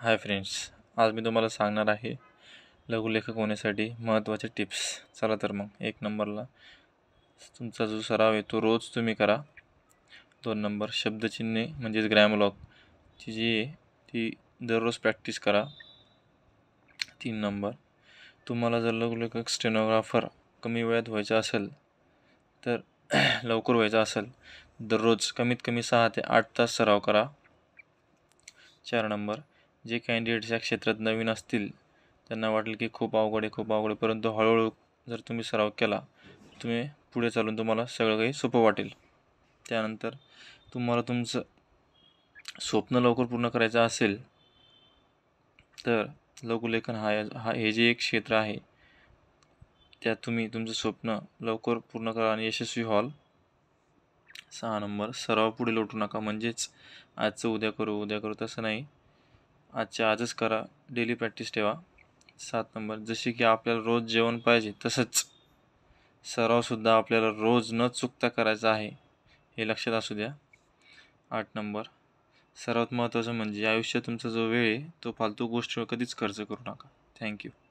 hi friends आज मी तुम्हाला सांगणार आहे लघुलेखक होण्यासाठी महत्त्वाचे टिप्स चला तर मग एक नंबरला तुमचा जो सराव आहे तो रोज तुम्ही करा दोन नंबर शब्दचिन्हे म्हणजेच ग्रॅमलॉकची जी आहे ती दररोज प्रॅक्टिस करा तीन नंबर तुम्हाला जर लघुलेखक स्टेनोग्राफर कमी वेळात व्हायचा असेल तर लवकर व्हायचा असेल दररोज कमीत कमी सहा ते आठ तास सराव करा चार नंबर जे कॅन्डिडेट्स या क्षेत्रात नवीन असतील त्यांना वाटेल की खूप अवघड आहे खूप अवघड आहे परंतु हळूहळू जर तुम्ही सराव केला तुम्ही पुढे चालून तुम्हाला सगळं काही सोपं वाटेल त्यानंतर तुम्हाला तुमचं स्वप्न लवकर पूर्ण करायचं असेल तर लघुलेखन हा हा हे जे एक क्षेत्र आहे त्यात तुम्ही तुमचं स्वप्न लवकर पूर्ण करा आणि यशस्वी व्हाल सहा नंबर सराव पुढे लोटू नका म्हणजेच आजचं उद्या करू उद्या करू तसं नाही आजच्या आजच करा डेली प्रॅक्टिस ठेवा सात नंबर जसे की आपल्याला रोज जेवण पाहिजे तसंच सरावसुद्धा आपल्याला रोज न चुकता करायचा आहे हे लक्षात असू द्या आठ नंबर सर्वात महत्त्वाचं म्हणजे आयुष्यात तुमचा जो वेळ आहे तो फालतू गोष्टीवर कधीच खर्च करू नका थँक्यू